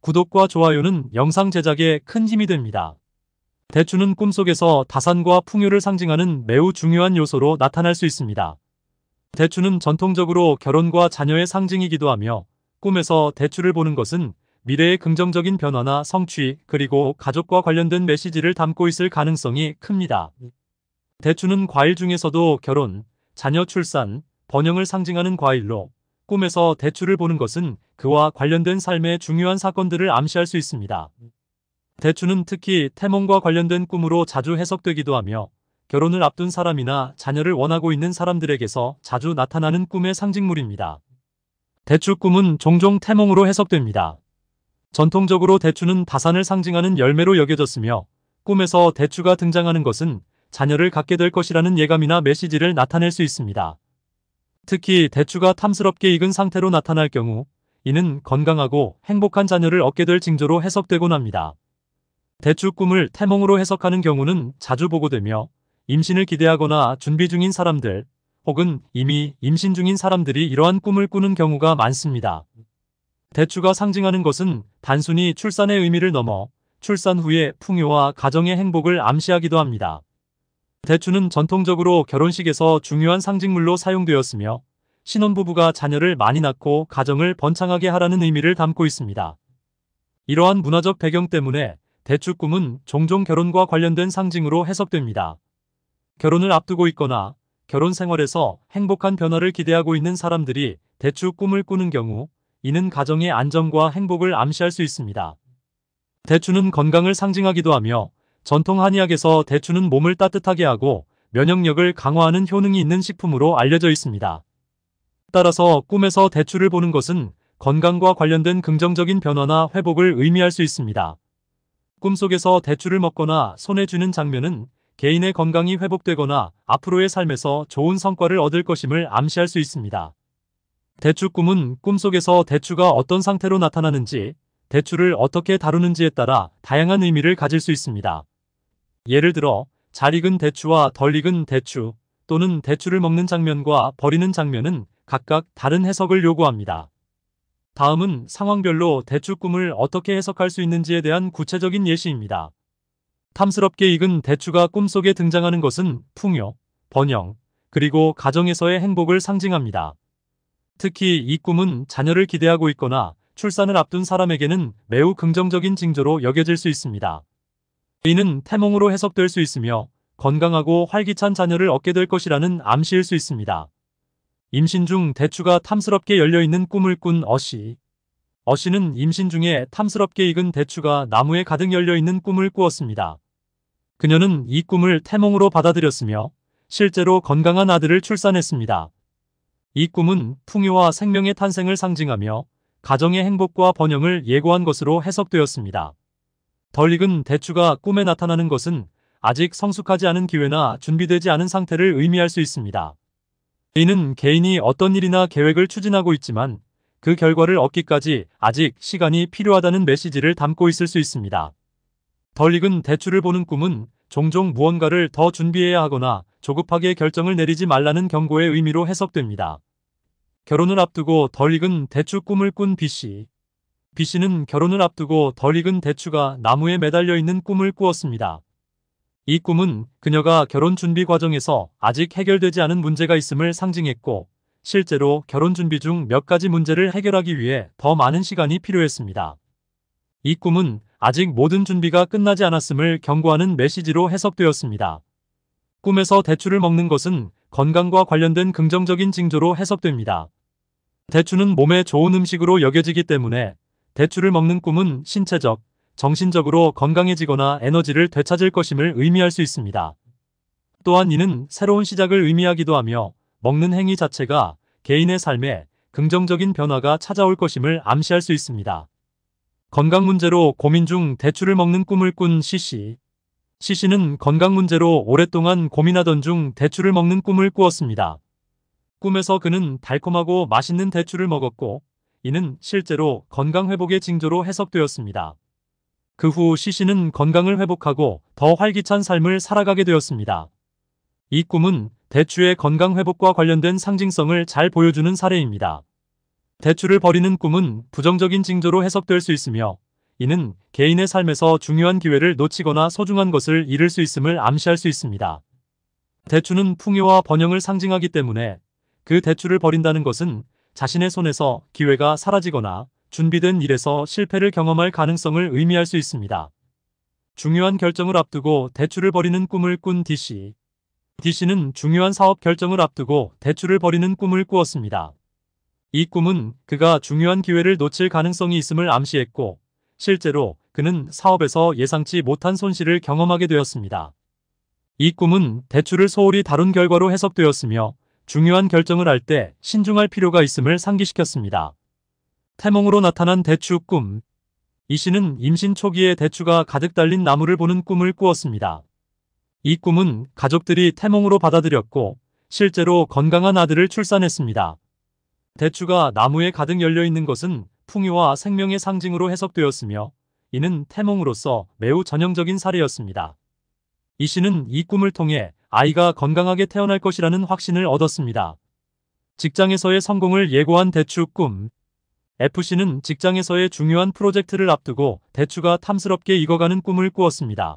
구독과 좋아요는 영상 제작에 큰 힘이 됩니다. 대추는 꿈속에서 다산과 풍요를 상징하는 매우 중요한 요소로 나타날 수 있습니다. 대추는 전통적으로 결혼과 자녀의 상징이기도 하며 꿈에서 대추를 보는 것은 미래의 긍정적인 변화나 성취 그리고 가족과 관련된 메시지를 담고 있을 가능성이 큽니다. 대추는 과일 중에서도 결혼, 자녀 출산, 번영을 상징하는 과일로 꿈에서 대추를 보는 것은 그와 관련된 삶의 중요한 사건들을 암시할 수 있습니다. 대추는 특히 태몽과 관련된 꿈으로 자주 해석되기도 하며 결혼을 앞둔 사람이나 자녀를 원하고 있는 사람들에게서 자주 나타나는 꿈의 상징물입니다. 대추 꿈은 종종 태몽으로 해석됩니다. 전통적으로 대추는 다산을 상징하는 열매로 여겨졌으며 꿈에서 대추가 등장하는 것은 자녀를 갖게 될 것이라는 예감이나 메시지를 나타낼 수 있습니다. 특히 대추가 탐스럽게 익은 상태로 나타날 경우 이는 건강하고 행복한 자녀를 얻게 될 징조로 해석되곤 합니다. 대추 꿈을 태몽으로 해석하는 경우는 자주 보고되며 임신을 기대하거나 준비 중인 사람들 혹은 이미 임신 중인 사람들이 이러한 꿈을 꾸는 경우가 많습니다. 대추가 상징하는 것은 단순히 출산의 의미를 넘어 출산 후에 풍요와 가정의 행복을 암시하기도 합니다. 대추는 전통적으로 결혼식에서 중요한 상징물로 사용되었으며 신혼부부가 자녀를 많이 낳고 가정을 번창하게 하라는 의미를 담고 있습니다. 이러한 문화적 배경 때문에 대추 꿈은 종종 결혼과 관련된 상징으로 해석됩니다. 결혼을 앞두고 있거나 결혼 생활에서 행복한 변화를 기대하고 있는 사람들이 대추 꿈을 꾸는 경우 이는 가정의 안정과 행복을 암시할 수 있습니다. 대추는 건강을 상징하기도 하며 전통 한의학에서 대추는 몸을 따뜻하게 하고 면역력을 강화하는 효능이 있는 식품으로 알려져 있습니다. 따라서 꿈에서 대추를 보는 것은 건강과 관련된 긍정적인 변화나 회복을 의미할 수 있습니다. 꿈속에서 대추를 먹거나 손에 쥐는 장면은 개인의 건강이 회복되거나 앞으로의 삶에서 좋은 성과를 얻을 것임을 암시할 수 있습니다. 대추 꿈은 꿈속에서 대추가 어떤 상태로 나타나는지 대출을 어떻게 다루는지에 따라 다양한 의미를 가질 수 있습니다. 예를 들어 잘 익은 대추와 덜 익은 대추 또는 대추를 먹는 장면과 버리는 장면은 각각 다른 해석을 요구합니다. 다음은 상황별로 대추 꿈을 어떻게 해석할 수 있는지에 대한 구체적인 예시입니다. 탐스럽게 익은 대추가 꿈속에 등장하는 것은 풍요, 번영, 그리고 가정에서의 행복을 상징합니다. 특히 이 꿈은 자녀를 기대하고 있거나 출산을 앞둔 사람에게는 매우 긍정적인 징조로 여겨질 수 있습니다. 이는 태몽으로 해석될 수 있으며 건강하고 활기찬 자녀를 얻게 될 것이라는 암시일 수 있습니다. 임신 중 대추가 탐스럽게 열려있는 꿈을 꾼 어씨. 어씨는 임신 중에 탐스럽게 익은 대추가 나무에 가득 열려있는 꿈을 꾸었습니다. 그녀는 이 꿈을 태몽으로 받아들였으며 실제로 건강한 아들을 출산했습니다. 이 꿈은 풍요와 생명의 탄생을 상징하며 가정의 행복과 번영을 예고한 것으로 해석되었습니다. 덜 익은 대추가 꿈에 나타나는 것은 아직 성숙하지 않은 기회나 준비되지 않은 상태를 의미할 수 있습니다. 이는 개인이 어떤 일이나 계획을 추진하고 있지만 그 결과를 얻기까지 아직 시간이 필요하다는 메시지를 담고 있을 수 있습니다. 덜 익은 대추를 보는 꿈은 종종 무언가를 더 준비해야 하거나 조급하게 결정을 내리지 말라는 경고의 의미로 해석됩니다. 결혼을 앞두고 덜 익은 대추 꿈을 꾼 B씨. B씨는 결혼을 앞두고 덜 익은 대추가 나무에 매달려 있는 꿈을 꾸었습니다. 이 꿈은 그녀가 결혼 준비 과정에서 아직 해결되지 않은 문제가 있음을 상징했고 실제로 결혼 준비 중 몇 가지 문제를 해결하기 위해 더 많은 시간이 필요했습니다. 이 꿈은 아직 모든 준비가 끝나지 않았음을 경고하는 메시지로 해석되었습니다. 꿈에서 대추를 먹는 것은 건강과 관련된 긍정적인 징조로 해석됩니다. 대추는 몸에 좋은 음식으로 여겨지기 때문에 대추를 먹는 꿈은 신체적, 정신적으로 건강해지거나 에너지를 되찾을 것임을 의미할 수 있습니다. 또한 이는 새로운 시작을 의미하기도 하며 먹는 행위 자체가 개인의 삶에 긍정적인 변화가 찾아올 것임을 암시할 수 있습니다. 건강 문제로 고민 중 대추를 먹는 꿈을 꾼 시시. 시시는 건강 문제로 오랫동안 고민하던 중 대추를 먹는 꿈을 꾸었습니다. 꿈에서 그는 달콤하고 맛있는 대추를 먹었고 이는 실제로 건강 회복의 징조로 해석되었습니다. 그 후 시신은 건강을 회복하고 더 활기찬 삶을 살아가게 되었습니다. 이 꿈은 대추의 건강 회복과 관련된 상징성을 잘 보여주는 사례입니다. 대추를 버리는 꿈은 부정적인 징조로 해석될 수 있으며 이는 개인의 삶에서 중요한 기회를 놓치거나 소중한 것을 잃을 수 있음을 암시할 수 있습니다. 대추는 풍요와 번영을 상징하기 때문에 그 대출을 버린다는 것은 자신의 손에서 기회가 사라지거나 준비된 일에서 실패를 경험할 가능성을 의미할 수 있습니다. 중요한 결정을 앞두고 대출을 버리는 꿈을 꾼 d c d c 는 중요한 사업 결정을 앞두고 대출을 버리는 꿈을 꾸었습니다. 이 꿈은 그가 중요한 기회를 놓칠 가능성이 있음을 암시했고 실제로 그는 사업에서 예상치 못한 손실을 경험하게 되었습니다. 이 꿈은 대출을 소홀히 다룬 결과로 해석되었으며 중요한 결정을 할 때 신중할 필요가 있음을 상기시켰습니다. 태몽으로 나타난 대추 꿈. 이 씨는 임신 초기에 대추가 가득 달린 나무를 보는 꿈을 꾸었습니다. 이 꿈은 가족들이 태몽으로 받아들였고 실제로 건강한 아들을 출산했습니다. 대추가 나무에 가득 열려있는 것은 풍요와 생명의 상징으로 해석되었으며 이는 태몽으로서 매우 전형적인 사례였습니다. 이 씨는 이 꿈을 통해 아이가 건강하게 태어날 것이라는 확신을 얻었습니다. 직장에서의 성공을 예고한 대추 꿈 FC는 직장에서의 중요한 프로젝트를 앞두고 대추가 탐스럽게 익어가는 꿈을 꾸었습니다.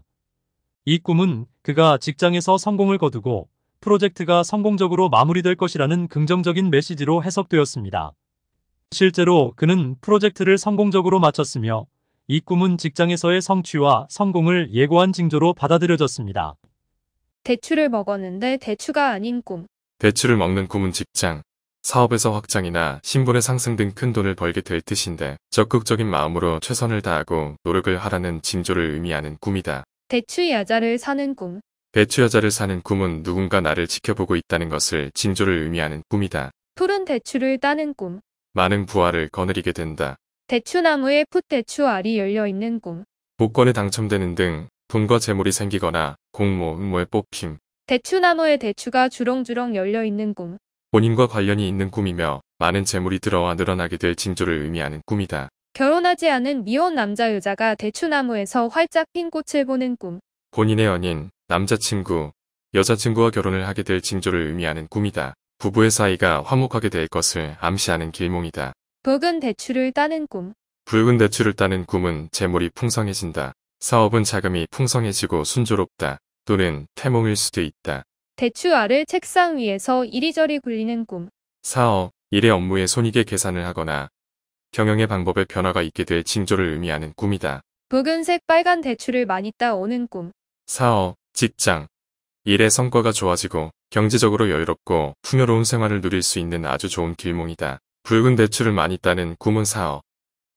이 꿈은 그가 직장에서 성공을 거두고 프로젝트가 성공적으로 마무리될 것이라는 긍정적인 메시지로 해석되었습니다. 실제로 그는 프로젝트를 성공적으로 마쳤으며 이 꿈은 직장에서의 성취와 성공을 예고한 징조로 받아들여졌습니다. 대추를 먹었는데 대추가 아닌 꿈. 대추를 먹는 꿈은 직장, 사업에서 확장이나 신분의 상승 등 큰 돈을 벌게 될 뜻인데 적극적인 마음으로 최선을 다하고 노력을 하라는 징조를 의미하는 꿈이다. 대추 야자를 사는 꿈. 대추 여자를 사는 꿈은 누군가 나를 지켜보고 있다는 것을 징조를 의미하는 꿈이다. 푸른 대추를 따는 꿈. 많은 부하를 거느리게 된다. 대추나무에 풋대추 알이 열려 있는 꿈. 복권에 당첨되는 등 돈과 재물이 생기거나 공모, 음모의 뽑힘. 대추나무의 대추가 주렁주렁 열려있는 꿈. 본인과 관련이 있는 꿈이며 많은 재물이 들어와 늘어나게 될 징조를 의미하는 꿈이다. 결혼하지 않은 미혼 남자 여자가 대추나무에서 활짝 핀 꽃을 보는 꿈. 본인의 연인, 남자친구, 여자친구와 결혼을 하게 될 징조를 의미하는 꿈이다. 부부의 사이가 화목하게 될 것을 암시하는 길몽이다. 붉은 대추를 따는 꿈. 붉은 대추를 따는 꿈은 재물이 풍성해진다. 사업은 자금이 풍성해지고 순조롭다 또는 태몽일 수도 있다. 대추알을 책상 위에서 이리저리 굴리는 꿈. 사업, 일의 업무에 손익의 계산을 하거나 경영의 방법에 변화가 있게 될 징조를 의미하는 꿈이다. 붉은색 빨간 대추를 많이 따오는 꿈. 사업, 직장, 일의 성과가 좋아지고 경제적으로 여유롭고 풍요로운 생활을 누릴 수 있는 아주 좋은 길몽이다. 붉은 대추를 많이 따는 꿈은 사업,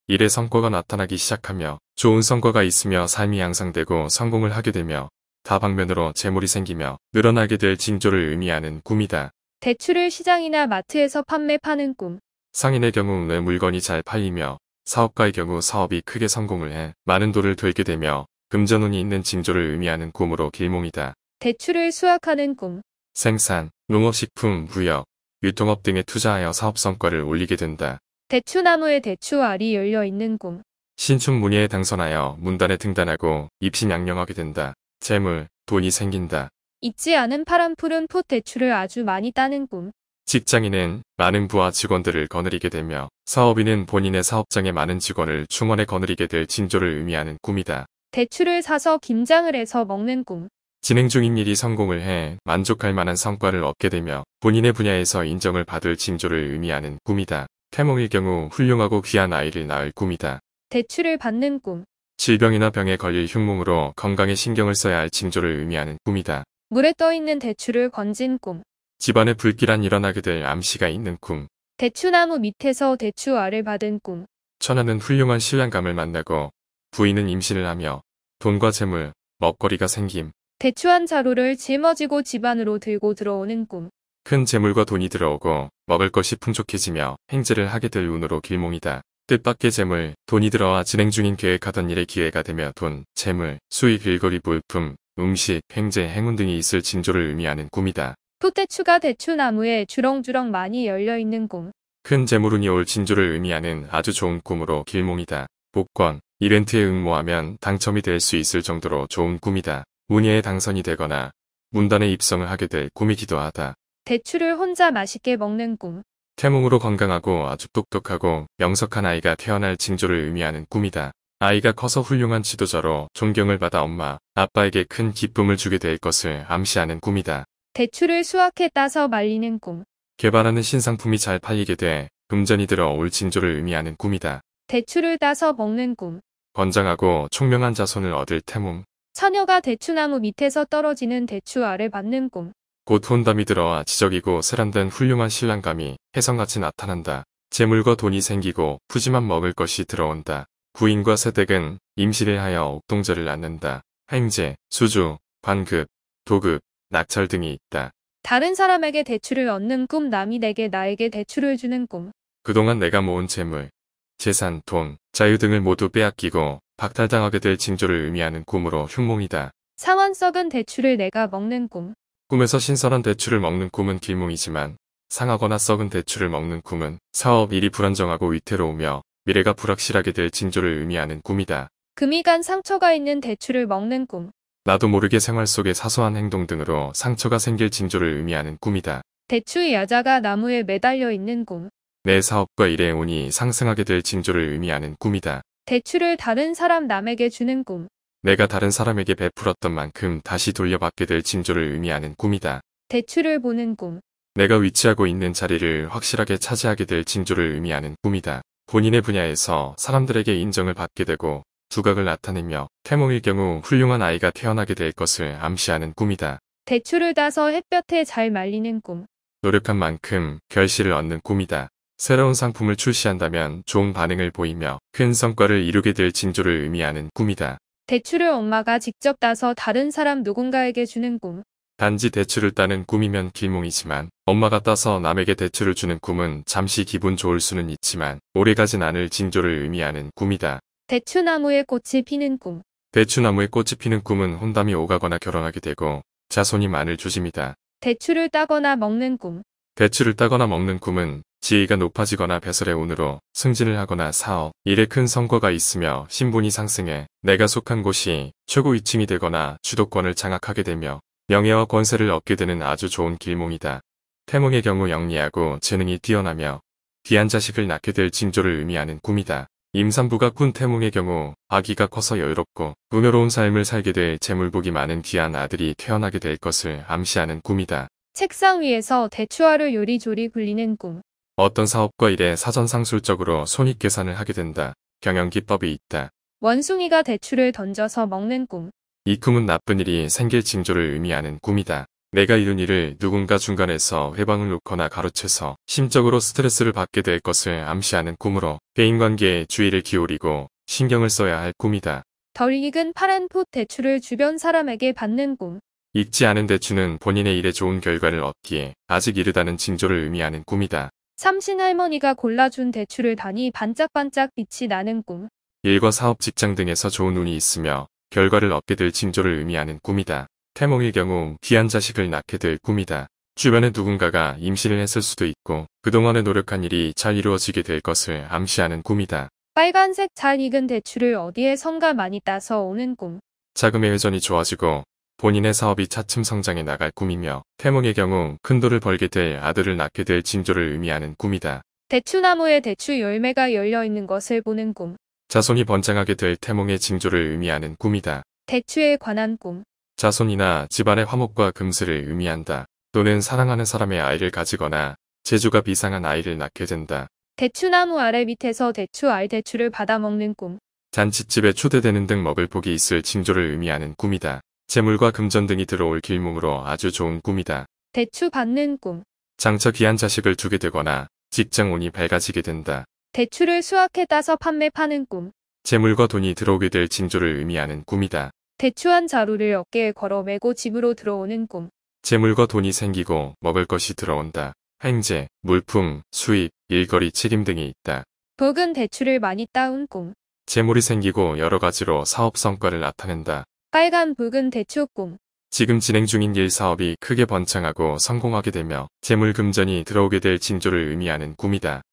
일의 성과가 나타나기 시작하며 좋은 성과가 있으며 삶이 향상되고 성공을 하게 되며 다방면으로 재물이 생기며 늘어나게 될 징조를 의미하는 꿈이다. 대출을 시장이나 마트에서 판매 파는 꿈. 상인의 경우 내 물건이 잘 팔리며 사업가의 경우 사업이 크게 성공을 해 많은 돈을 들게 되며 금전운이 있는 징조를 의미하는 꿈으로 길몽이다. 대출을 수확하는 꿈. 생산, 농업식품, 무역, 유통업 등에 투자하여 사업 성과를 올리게 된다. 대추나무의 대추알이 열려있는 꿈. 신춘 문예에 당선하여 문단에 등단하고 입신 양령하게 된다. 재물, 돈이 생긴다. 잊지 않은 파란 푸른 풋 대추를 아주 많이 따는 꿈. 직장인은 많은 부하 직원들을 거느리게 되며 사업인은 본인의 사업장에 많은 직원을 충원에 거느리게 될 징조를 의미하는 꿈이다. 대추를 사서 김장을 해서 먹는 꿈. 진행 중인 일이 성공을 해 만족할 만한 성과를 얻게 되며 본인의 분야에서 인정을 받을 징조를 의미하는 꿈이다. 태몽의 경우 훌륭하고 귀한 아이를 낳을 꿈이다. 대출을 받는 꿈. 질병이나 병에 걸릴 흉몽으로 건강에 신경을 써야 할 징조를 의미하는 꿈이다. 물에 떠있는 대추를 건진 꿈. 집안에 불길한 일어나게 될 암시가 있는 꿈. 대추나무 밑에서 대추알을 받은 꿈. 천하는 훌륭한 신랑감을 만나고 부인은 임신을 하며 돈과 재물, 먹거리가 생김. 대추 한 자루를 짊어지고 집안으로 들고 들어오는 꿈. 큰 재물과 돈이 들어오고 먹을 것이 풍족해지며 행제를 하게 될 운으로 길몽이다. 뜻밖의 재물, 돈이 들어와 진행 중인 계획하던 일의 기회가 되며 돈, 재물, 수익, 길거리 물품, 음식, 행제, 행운 등이 있을 징조를 의미하는 꿈이다. 토대추가 대추나무에 주렁주렁 많이 열려있는 꿈. 큰 재물운이 올 징조를 의미하는 아주 좋은 꿈으로 길몽이다. 복권, 이벤트에 응모하면 당첨이 될 수 있을 정도로 좋은 꿈이다. 문예에 당선이 되거나 문단에 입성을 하게 될 꿈이기도 하다. 대추를 혼자 맛있게 먹는 꿈. 태몽으로 건강하고 아주 똑똑하고 명석한 아이가 태어날 징조를 의미하는 꿈이다. 아이가 커서 훌륭한 지도자로 존경을 받아 엄마, 아빠에게 큰 기쁨을 주게 될 것을 암시하는 꿈이다. 대추를 수확해 따서 말리는 꿈. 개발하는 신상품이 잘 팔리게 돼 금전이 들어올 징조를 의미하는 꿈이다. 대추를 따서 먹는 꿈. 건장하고 총명한 자손을 얻을 태몽. 처녀가 대추나무 밑에서 떨어지는 대추알을 받는 꿈. 곧 혼담이 들어와 지적이고 세련된 훌륭한 신랑감이 혜성같이 나타난다. 재물과 돈이 생기고 푸짐한 먹을 것이 들어온다. 구인과 세댁은 임실에 하여 옥동절을 낳는다. 행제, 수주, 반급, 도급, 낙찰 등이 있다. 다른 사람에게 대출을 얻는 꿈, 남이 내게 나에게 대출을 주는 꿈. 그동안 내가 모은 재물, 재산, 돈, 자유 등을 모두 빼앗기고 박탈당하게 될 징조를 의미하는 꿈으로 흉몽이다. 상원 썩은 대출을 내가 먹는 꿈. 꿈에서 신선한 대추를 먹는 꿈은 길몽이지만 상하거나 썩은 대추를 먹는 꿈은 사업 일이 불안정하고 위태로우며 미래가 불확실하게 될 징조를 의미하는 꿈이다. 금이 간 상처가 있는 대추를 먹는 꿈. 나도 모르게 생활 속의 사소한 행동 등으로 상처가 생길 징조를 의미하는 꿈이다. 대추의 자가 나무에 매달려 있는 꿈. 내 사업과 일의 운이 상승하게 될 징조를 의미하는 꿈이다. 대추를 다른 사람 남에게 주는 꿈. 내가 다른 사람에게 베풀었던 만큼 다시 돌려받게 될 징조를 의미하는 꿈이다. 대출을 보는 꿈. 내가 위치하고 있는 자리를 확실하게 차지하게 될 징조를 의미하는 꿈이다. 본인의 분야에서 사람들에게 인정을 받게 되고 두각을 나타내며 태몽일 경우 훌륭한 아이가 태어나게 될 것을 암시하는 꿈이다. 대출을 따서 햇볕에 잘 말리는 꿈. 노력한 만큼 결실을 얻는 꿈이다. 새로운 상품을 출시한다면 좋은 반응을 보이며 큰 성과를 이루게 될 징조를 의미하는 꿈이다. 대출을 엄마가 직접 따서 다른 사람 누군가에게 주는 꿈. 단지 대출을 따는 꿈이면 길몽이지만 엄마가 따서 남에게 대출을 주는 꿈은 잠시 기분 좋을 수는 있지만 오래가진 않을 징조를 의미하는 꿈이다. 대추나무에 꽃이 피는 꿈. 대추나무에 꽃이 피는 꿈은 혼담이 오가거나 결혼하게 되고 자손이 많을 조짐이다. 대출을 따거나 먹는 꿈. 대출을 따거나 먹는 꿈은 지위가 높아지거나 배설의 운으로 승진을 하거나 사업, 일에 큰 성과가 있으며 신분이 상승해 내가 속한 곳이 최고 위층이 되거나 주도권을 장악하게 되며 명예와 권세를 얻게 되는 아주 좋은 길몽이다. 태몽의 경우 영리하고 재능이 뛰어나며 귀한 자식을 낳게 될 징조를 의미하는 꿈이다. 임산부가 꾼 태몽의 경우 아기가 커서 여유롭고 은혜로운 삶을 살게 될 재물복이 많은 귀한 아들이 태어나게 될 것을 암시하는 꿈이다. 책상 위에서 대추화를 요리조리 굴리는 꿈. 어떤 사업과 일에 사전상술적으로 손익계산을 하게 된다. 경영기법이 있다. 원숭이가 대출을 던져서 먹는 꿈. 이 꿈은 나쁜 일이 생길 징조를 의미하는 꿈이다. 내가 이룬 일을 누군가 중간에서 회방을 놓거나 가로채서 심적으로 스트레스를 받게 될 것을 암시하는 꿈으로 대인관계에 주의를 기울이고 신경을 써야 할 꿈이다. 덜 익은 파란 풋대출을 주변 사람에게 받는 꿈. 익지 않은 대출은 본인의 일에 좋은 결과를 얻기에 아직 이르다는 징조를 의미하는 꿈이다. 삼신할머니가 골라준 대출을 다니 반짝반짝 빛이 나는 꿈. 일과 사업 직장 등에서 좋은 운이 있으며 결과를 얻게 될 징조를 의미하는 꿈이다. 태몽의 경우 귀한 자식을 낳게 될 꿈이다. 주변에 누군가가 임신을 했을 수도 있고 그동안에 노력한 일이 잘 이루어지게 될 것을 암시하는 꿈이다. 빨간색 잘 익은 대출을 어디에선가 많이 따서 오는 꿈. 자금의 회전이 좋아지고 본인의 사업이 차츰 성장해 나갈 꿈이며 태몽의 경우 큰 돈을 벌게 될 아들을 낳게 될 징조를 의미하는 꿈이다. 대추나무에 대추 열매가 열려있는 것을 보는 꿈. 자손이 번창하게 될 태몽의 징조를 의미하는 꿈이다. 대추에 관한 꿈. 자손이나 집안의 화목과 금슬을 의미한다. 또는 사랑하는 사람의 아이를 가지거나 재주가 비상한 아이를 낳게 된다. 대추나무 아래 밑에서 대추 알 대추를 받아먹는 꿈. 잔칫집에 초대되는 등 먹을 복이 있을 징조를 의미하는 꿈이다. 재물과 금전 등이 들어올 길몸으로 아주 좋은 꿈이다. 대추 받는 꿈. 장차 귀한 자식을 주게 되거나 직장 운이 밝아지게 된다. 대추를 수확해 따서 판매 파는 꿈. 재물과 돈이 들어오게 될 징조를 의미하는 꿈이다. 대추한 자루를 어깨에 걸어 메고 집으로 들어오는 꿈. 재물과 돈이 생기고 먹을 것이 들어온다. 행제, 물품, 수입, 일거리 책임 등이 있다. 복은 대출을 많이 따온 꿈. 재물이 생기고 여러 가지로 사업 성과를 나타낸다. 빨간 붉은 대추꿈. 지금 진행 중인 일 사업이 크게 번창하고 성공하게 되며 재물금전이 들어오게 될 징조를 의미하는 꿈이다.